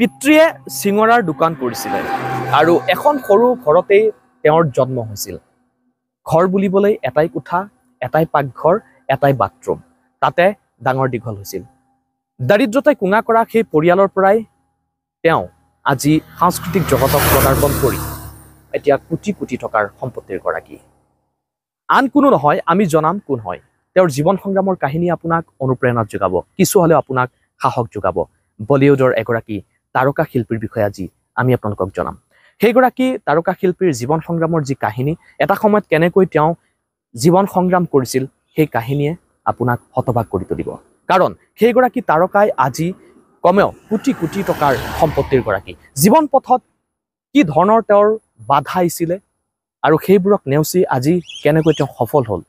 পিতৃয়ে চিঙৰাৰ দোকান কৰিছিলে আৰু এখন সৰু ঘৰতেই তেওঁৰ জন্ম হৈছিল ঘৰ বুলিবলৈ এটাই কোঠা এটাই পাকঘৰ এটাই বাথৰুম তাতে ডাঙৰ দীঘল হৈছিল দাৰিদ্ৰতাই কোঙা কৰা সেই পৰিয়ালৰ পৰাই তেওঁ আজি সাংস্কৃতিক জগতক পদাৰ্পণ কৰি এতিয়া কোটি কোটি টকাৰ সম্পত্তিৰ গৰাকী আন কোনো নহয় আমি জনাম কোন হয় তেওঁৰ জীৱন সংগ্ৰামৰ কাহিনী আপোনাক অনুপ্ৰেৰণাত যোগাব কিছু হ'লেও আপোনাক সাহস যোগাব বলিউডৰ এগৰাকী তাৰকা শিল্পীৰ বিষয়ে আজি আমি আপোনালোকক জনাম সেইগৰাকী তাৰকা শিল্পীৰ জীৱন সংগ্ৰামৰ যি কাহিনী এটা সময়ত কেনেকৈ তেওঁ জীৱন সংগ্ৰাম কৰিছিল সেই কাহিনীয়ে আপোনাক হতবাক কৰি তুলিব কাৰণ সেইগৰাকী তাৰকাই আজি কমেও কোটি কোটি টকাৰ সম্পত্তিৰ গৰাকী জীৱন পথত কি ধৰণৰ তেওঁৰ বাধা আহিছিলে আৰু সেইবোৰক নেওচি আজি কেনেকৈ তেওঁ সফল হ'ল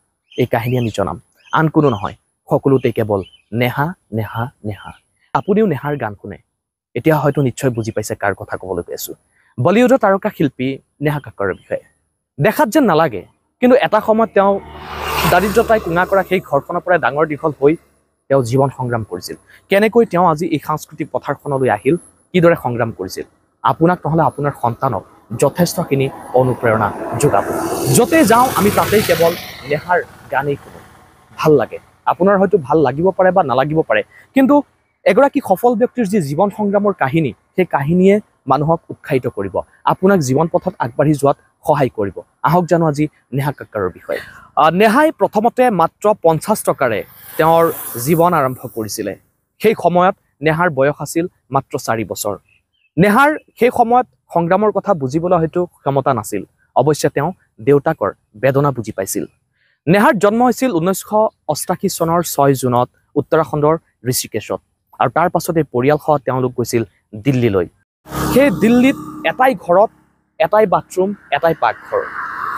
এই কাহিনী আমি জনাম আন কোনো নহয় সকলোতে কেৱল নেহা নেহা নেহা আপুনিও নেহাৰ গান শুনে এতিয়া হয়তো নিশ্চয় বুজি পাইছে কাৰ কথা ক'বলৈ গৈ আছো বলিউডৰ তাৰকা শিল্পী নেহা কাকৰৰ বিষয়ে দেখাত যেন নালাগে কিন্তু এটা সময়ত তেওঁ দাৰিদ্ৰতাই কোঙা কৰা সেই ঘৰখনৰ পৰাই ডাঙৰ দীঘল হৈ তেওঁ জীৱন সংগ্ৰাম কৰিছিল কেনেকৈ তেওঁ আজি এই সাংস্কৃতিক পথাৰখনলৈ আহিল কিদৰে সংগ্ৰাম কৰিছিল আপোনাক নহ'লে আপোনাৰ সন্তানক যথেষ্টখিনি অনুপ্ৰেৰণা যোগাব য'তেই যাওঁ আমি তাতেই কেৱল নেহাৰ গানেই শুনো ভাল লাগে আপোনাৰ হয়তো ভাল লাগিব পাৰে বা নালাগিব পাৰে কিন্তু এগৰাকী সফল ব্যক্তিৰ যি জীৱন সংগ্ৰামৰ কাহিনী সেই কাহিনীয়ে মানুহক উৎসাহিত কৰিব আপোনাক জীৱন পথত আগবাঢ়ি যোৱাত সহায় কৰিব আহক জানো আজি নেহা কাকাৰৰ বিষয়ে নেহাই প্ৰথমতে মাত্ৰ পঞ্চাছ টকাৰে তেওঁৰ জীৱন আৰম্ভ কৰিছিলে সেই সময়ত নেহাৰ বয়স আছিল মাত্ৰ চাৰি বছৰ নেহাৰ সেই সময়ত সংগ্ৰামৰ কথা বুজিবলৈ হয়তো ক্ষমতা নাছিল অৱশ্যে তেওঁ দেউতাকৰ বেদনা বুজি পাইছিল নেহাৰ জন্ম হৈছিল ঊনৈছশ অষ্টাশী চনৰ ছয় জুনত উত্তৰাখণ্ডৰ ঋষিকেশত আৰু তাৰ পাছতে পৰিয়ালসহ তেওঁলোক গৈছিল দিল্লীলৈ সেই দিল্লীত এটাই ঘৰত এটাই বাথৰুম এটাই পাকঘৰ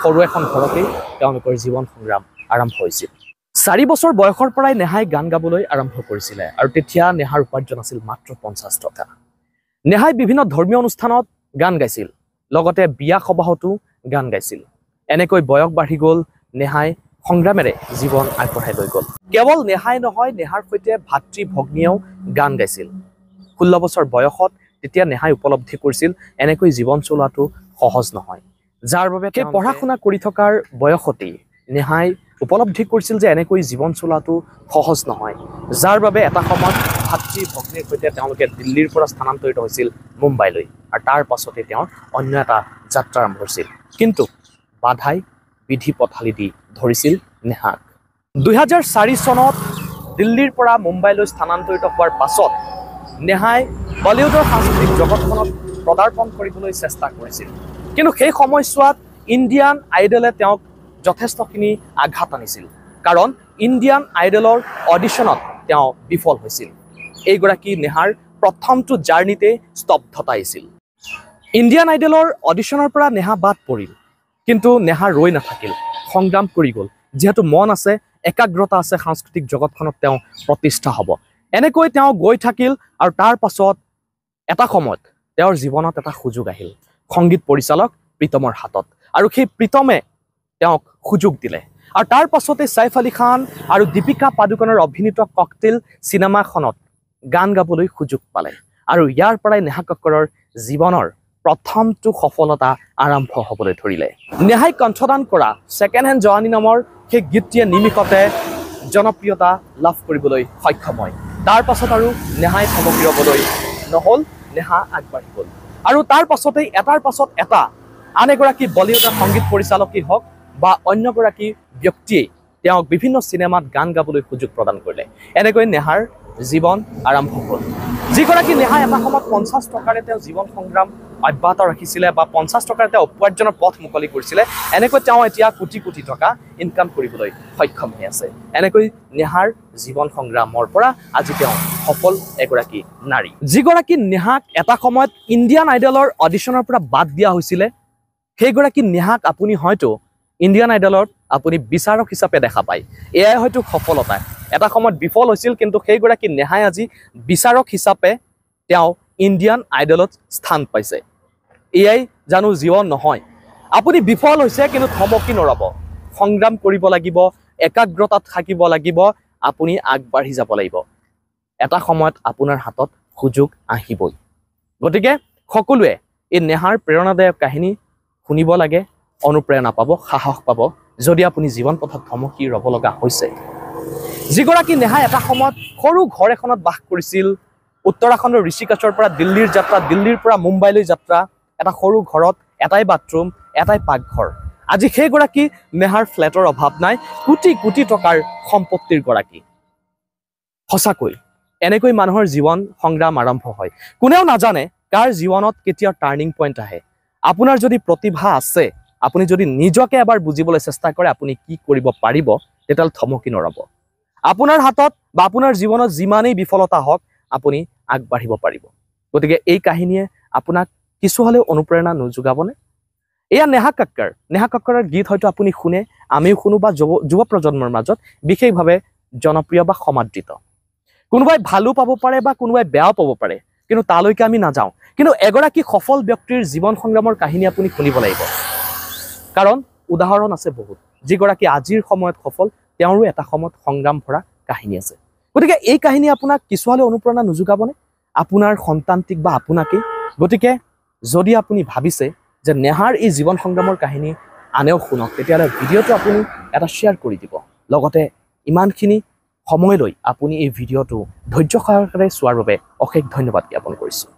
সৰু এখন ঘৰতেই তেওঁলোকৰ জীৱন সংগ্ৰাম আৰম্ভ হৈছিল চাৰি বছৰ বয়সৰ পৰাই নেহাই গান গাবলৈ আৰম্ভ কৰিছিলে আৰু তেতিয়া নেহাৰ উপাৰ্জন আছিল মাত্ৰ পঞ্চাছ টকা নেহাই বিভিন্ন ধৰ্মীয় অনুষ্ঠানত গান গাইছিল লগতে বিয়া সবাহতো গান গাইছিল এনেকৈ বয়স বাঢ়ি গ'ল নেহাই সংগ্ৰামেৰে জীৱন আগবঢ়াই লৈ গ'ল কেৱল নেহাই নহয় নেহাৰ সৈতে ভাতৃ ভগ্নীয়েও গান গাইছিল ষোল্ল বছৰ বয়সত তেতিয়া নেহাই উপলব্ধি কৰিছিল এনেকৈ জীৱন চলোৱাটো সহজ নহয় যাৰ বাবে সেই পঢ়া শুনা কৰি থকাৰ বয়সতেই নেহাই উপলব্ধি কৰিছিল যে এনেকৈ জীৱন চলোৱাটো সহজ নহয় যাৰ বাবে এটা সময়ত ভাতৃ ভগ্নীৰ সৈতে তেওঁলোকে দিল্লীৰ পৰা স্থানান্তৰিত হৈছিল মুম্বাইলৈ আৰু তাৰ পাছতে তেওঁৰ অন্য এটা যাত্ৰা আৰম্ভ হৈছিল কিন্তু বাধাই বিধি পথালি দি ধৰিছিল নেহাক দুহেজাৰ চাৰি চনত দিল্লীৰ পৰা মুম্বাইলৈ স্থানান্তৰিত হোৱাৰ পাছত নেহাই বলিউডৰ সাংস্কৃতিক জগতখনত পদাৰ্পণ কৰিবলৈ চেষ্টা কৰিছিল কিন্তু সেই সময়ছোৱাত ইণ্ডিয়ান আইডলে তেওঁক যথেষ্টখিনি আঘাত আনিছিল কাৰণ ইণ্ডিয়ান আইডলৰ অডিশ্যনত তেওঁ বিফল হৈছিল এইগৰাকী নেহাৰ প্ৰথমটো জাৰ্ণিতে স্তব্ধত আহিছিল ইণ্ডিয়ান আইডলৰ অডিশ্যনৰ পৰা নেহা বাদ পৰিল কিন্তু নেহা ৰৈ নাথাকিল সংগ্ৰাম কৰি গ'ল যিহেতু মন আছে একাগ্ৰতা আছে সাংস্কৃতিক জগতখনত তেওঁ প্ৰতিষ্ঠা হ'ব এনেকৈ তেওঁ গৈ থাকিল আৰু তাৰ পাছত এটা সময়ত তেওঁৰ জীৱনত এটা সুযোগ আহিল সংগীত পৰিচালক প্ৰীতমৰ হাতত আৰু সেই প্ৰীতমে তেওঁক সুযোগ দিলে আৰু তাৰ পাছতে চাইফ আলী খান আৰু দীপিকা পাদুকনৰ অভিনীত ককটেল চিনেমাখনত গান গাবলৈ সুযোগ পালে আৰু ইয়াৰ পৰাই নেহা কক্কৰৰ জীৱনৰ প্ৰথমটো সফলতা আৰম্ভ হ'বলৈ ধৰিলে নেহাই কণ্ঠদান কৰা ছেকেণ্ড হেণ্ড জৱানী নামৰ সেই গীতটিয়ে নিমিষতে জনপ্ৰিয়তা লাভ কৰিবলৈ সক্ষম হয় তাৰ পাছত আৰু নেহাই সমগ্ৰী হ'বলৈ নহ'ল নেহা আগবাঢ়ি গ'ল আৰু তাৰ পাছতেই এটাৰ পাছত এটা আন এগৰাকী বলিউডৰ সংগীত পৰিচালকেই হওক বা অন্যগৰাকী ব্যক্তিয়েই তেওঁক বিভিন্ন চিনেমাত গান গাবলৈ সুযোগ প্ৰদান কৰিলে এনেকৈ নেহাৰ জীৱন আৰম্ভ হ'ল যিগৰাকী নেহাই এটা সময়ত পঞ্চাছ টকাৰে তেওঁ জীৱন সংগ্ৰাম অব্যাহত ৰাখিছিলে বা পঞ্চাছ টকাৰ এটা উপাৰ্জনৰ পথ মুকলি কৰিছিলে এনেকৈ তেওঁ এতিয়া কোটি কোটি টকা ইনকাম কৰিবলৈ সক্ষম হৈ আছে এনেকৈ নেহাৰ জীৱন সংগ্ৰামৰ পৰা আজি তেওঁ সফল এগৰাকী নাৰী যিগৰাকী নেহাক এটা সময়ত ইণ্ডিয়ান আইডলৰ অডিশ্যনৰ পৰা বাদ দিয়া হৈছিলে সেইগৰাকী নেহাক আপুনি হয়তো ইণ্ডিয়ান আইডলত আপুনি বিচাৰক হিচাপে দেখা পায় এয়াই হয়তো সফলতা এটা সময়ত বিফল হৈছিল কিন্তু সেইগৰাকী নেহাই আজি বিচাৰক হিচাপে তেওঁ ইণ্ডিয়ান আইডলত স্থান পাইছে এয়াই জানো জীৱন নহয় আপুনি বিফল হৈছে কিন্তু থমকি নৰব সংগ্ৰাম কৰিব লাগিব একাগ্ৰতাত থাকিব লাগিব আপুনি আগবাঢ়ি যাব লাগিব এটা সময়ত আপোনাৰ হাতত সুযোগ আহিবই গতিকে সকলোৱে এই নেহাৰ প্ৰেৰণাদায়ক কাহিনী শুনিব লাগে অনুপ্ৰেৰণা পাব সাহস পাব যদি আপুনি জীৱন পথত থমকি ৰ'ব লগা হৈছে যিগৰাকী নেহাই এটা সময়ত সৰু ঘৰ এখনত বাস কৰিছিল উত্তৰাখণ্ডৰ ঋষিকাশৰ পৰা দিল্লীৰ যাত্ৰা দিল্লীৰ পৰা মুম্বাইলৈ যাত্ৰা এটা সৰু ঘৰত এটাই বাথৰুম এটাই পাকঘৰ আজি সেইগৰাকী নেহাৰ ফ্লেটৰ অভাৱ নাই কোটি কোটি টকাৰ সম্পত্তিৰ গৰাকী সঁচাকৈ এনেকৈ মানুহৰ জীৱন সংগ্ৰাম আৰম্ভ হয় কোনেও নাজানে কাৰ জীৱনত কেতিয়া টাৰ্ণিং পইণ্ট আহে আপোনাৰ যদি প্ৰতিভা আছে আপুনি যদি নিজকে এবাৰ বুজিবলৈ চেষ্টা কৰে আপুনি কি কৰিব পাৰিব তেতিয়াহ'লে থমকি নৰ'ব আপোনাৰ হাতত বা আপোনাৰ জীৱনত যিমানেই বিফলতা হওক আপুনি আগবাঢ়িব পাৰিব গতিকে এই কাহিনীয়ে আপোনাক কিছু হ'লেও অনুপ্ৰেৰণা নোযোগাবনে এয়া নেহা কাক্কাৰ নেহা কাক্কাৰৰ গীত হয়তো আপুনি শুনে আমিও শুনো বা যুৱ প্ৰজন্মৰ মাজত বিশেষভাৱে জনপ্ৰিয় বা সমাদৃত কোনোবাই ভালো পাব পাৰে বা কোনোবাই বেয়াও পাব পাৰে কিন্তু তালৈকে আমি নাযাওঁ কিন্তু এগৰাকী সফল ব্যক্তিৰ জীৱন সংগ্ৰামৰ কাহিনী আপুনি শুনিব লাগিব কাৰণ উদাহৰণ আছে বহুত যিগৰাকী আজিৰ সময়ত সফল তেওঁৰো এটা সময়ত সংগ্ৰাম ভৰা কাহিনী আছে গতিকে এই কাহিনী আপোনাক কিছু হ'লে অনুপ্ৰেৰণা নোযোগাবনে আপোনাৰ সন্তানটিক বা আপোনাকেই গতিকে যদি আপুনি ভাবিছে যে নেহাৰ এই জীৱন সংগ্ৰামৰ কাহিনী আনেও শুনক তেতিয়াহ'লে ভিডিঅ'টো আপুনি এটা শ্বেয়াৰ কৰি দিব লগতে ইমানখিনি সময় লৈ আপুনি এই ভিডিঅ'টো ধৈৰ্য সহকাৰে চোৱাৰ বাবে অশেষ ধন্যবাদ জ্ঞাপন কৰিছোঁ